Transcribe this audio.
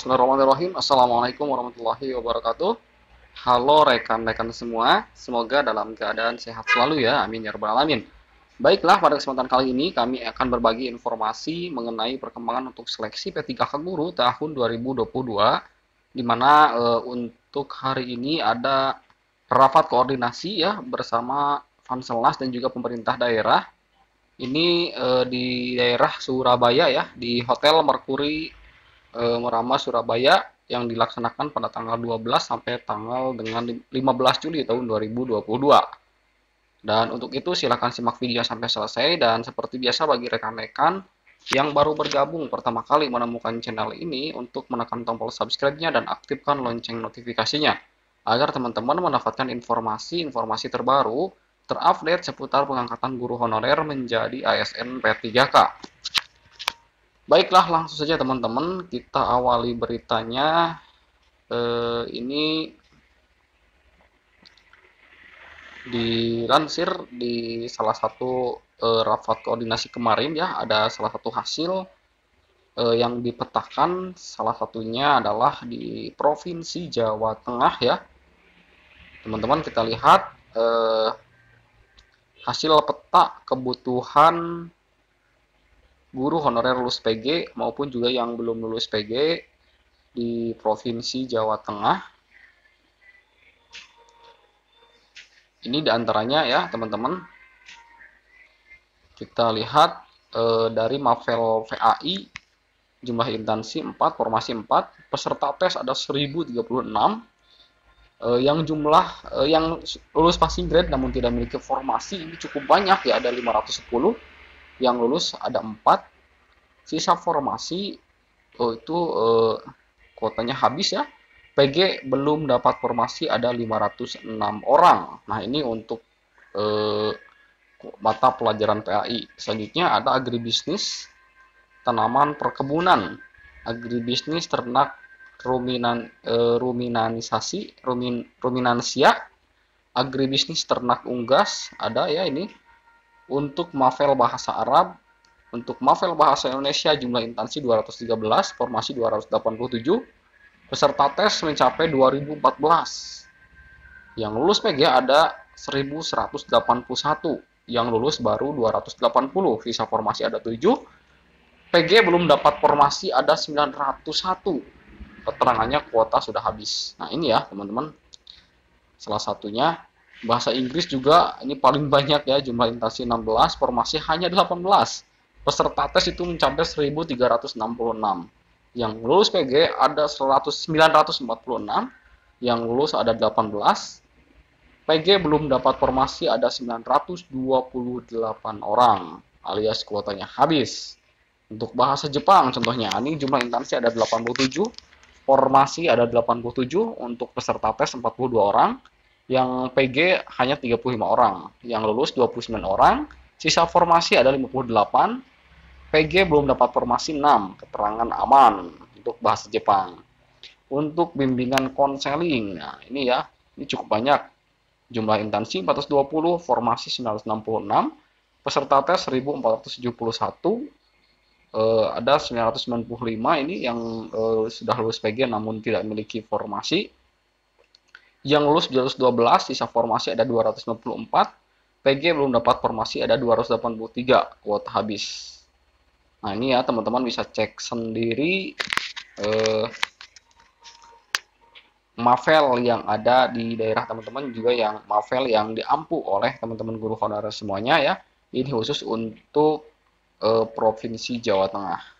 Bismillahirrahmanirrahim. Assalamualaikum warahmatullahi wabarakatuh. Halo rekan-rekan semua, semoga dalam keadaan sehat selalu ya. Amin ya rabbal alamin. Baiklah, pada kesempatan kali ini kami akan berbagi informasi mengenai perkembangan untuk seleksi P3K Guru tahun 2022 di mana e, untuk hari ini ada rapat koordinasi ya bersama Fanselnas dan juga pemerintah daerah. Ini e, di daerah Surabaya ya, di Hotel Merkuri e, Merama Surabaya yang dilaksanakan pada tanggal 12 sampai tanggal dengan 15 Juli tahun 2022. Dan untuk itu silakan simak video sampai selesai dan seperti biasa bagi rekan-rekan yang baru bergabung pertama kali menemukan channel ini untuk menekan tombol subscribe-nya dan aktifkan lonceng notifikasinya agar teman-teman mendapatkan informasi-informasi terbaru terupdate seputar pengangkatan guru honorer menjadi ASN P3K. Baiklah, langsung saja teman-teman, kita awali beritanya. Eh, ini dilansir di salah satu eh, rapat koordinasi kemarin ya, ada salah satu hasil eh, yang dipetakan salah satunya adalah di Provinsi Jawa Tengah ya. Teman-teman kita lihat eh, hasil peta kebutuhan guru honorer lulus PG maupun juga yang belum lulus PG di Provinsi Jawa Tengah. Ini diantaranya ya teman-teman. Kita lihat e, dari MAVEL VAI jumlah instansi 4, formasi 4, peserta tes ada 1036 e, eh, yang jumlah eh, yang lulus passing grade namun tidak memiliki formasi ini cukup banyak ya ada 510 yang lulus ada empat sisa formasi oh, itu eh, kuotanya habis ya PG belum dapat formasi ada 506 orang nah ini untuk eh, mata pelajaran PAI selanjutnya ada agribisnis tanaman perkebunan agribisnis ternak ruminan eh, ruminanisasi rumin ruminansia agribisnis ternak unggas ada ya ini untuk Mafel bahasa Arab, untuk Mafel bahasa Indonesia jumlah intansi 213, formasi 287, peserta tes mencapai 2014. Yang lulus PG ada 1181, yang lulus baru 280, visa formasi ada 7, PG belum dapat formasi ada 901. Keterangannya kuota sudah habis. Nah, ini ya, teman-teman. Salah satunya Bahasa Inggris juga ini paling banyak ya jumlah intasi 16, formasi hanya 18. Peserta tes itu mencapai 1366. Yang lulus PG ada 100, 946, yang lulus ada 18. PG belum dapat formasi ada 928 orang alias kuotanya habis. Untuk bahasa Jepang contohnya, ini jumlah intansi ada 87, formasi ada 87, untuk peserta tes 42 orang, yang PG hanya 35 orang, yang lulus 29 orang, sisa formasi ada 58, PG belum dapat formasi 6, keterangan aman untuk bahasa Jepang. Untuk bimbingan konseling, nah ini ya, ini cukup banyak. Jumlah intensi 420, formasi 966, peserta tes 1471, eh, ada 995 ini yang eh, sudah lulus PG namun tidak memiliki formasi, yang lulus 212, sisa formasi ada 254 PG belum dapat formasi ada 283, kuota habis. Nah ini ya teman-teman bisa cek sendiri eh, Mavel yang ada di daerah teman-teman juga yang Mavel yang diampu oleh teman-teman guru honorer semuanya ya. Ini khusus untuk eh, provinsi Jawa Tengah.